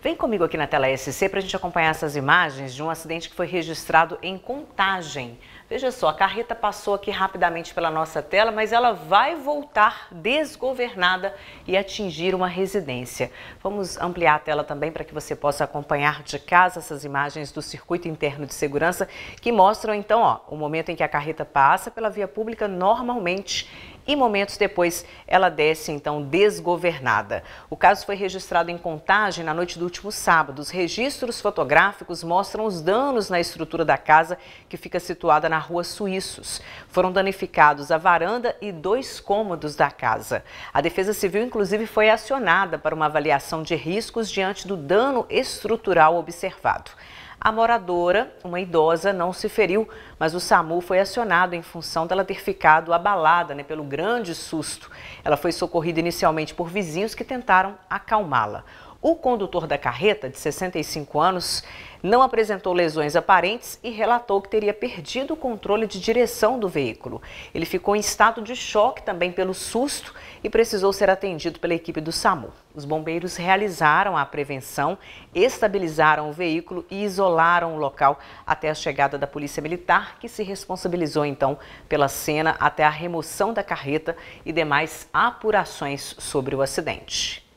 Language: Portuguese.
Vem comigo aqui na tela SC para a gente acompanhar essas imagens de um acidente que foi registrado em Contagem. Veja só, a carreta passou aqui rapidamente pela nossa tela, mas ela vai voltar desgovernada e atingir uma residência. Vamos ampliar a tela também para que você possa acompanhar de casa essas imagens do circuito interno de segurança que mostram então ó, o momento em que a carreta passa pela via pública normalmente e momentos depois ela desce então desgovernada. O caso foi registrado em Contagem na noite do último sábado. Os registros fotográficos mostram os danos na estrutura da casa que fica situada na na rua Suíços. Foram danificados a varanda e dois cômodos da casa. A Defesa Civil, inclusive, foi acionada para uma avaliação de riscos diante do dano estrutural observado. A moradora, uma idosa, não se feriu, mas o SAMU foi acionado em função dela ter ficado abalada né, pelo grande susto. Ela foi socorrida inicialmente por vizinhos que tentaram acalmá-la. O condutor da carreta, de 65 anos, não apresentou lesões aparentes e relatou que teria perdido o controle de direção do veículo. Ele ficou em estado de choque também pelo susto e precisou ser atendido pela equipe do SAMU. Os bombeiros realizaram a prevenção, estabilizaram o veículo e isolaram o local até a chegada da Polícia Militar, que se responsabilizou então pela cena até a remoção da carreta e demais apurações sobre o acidente.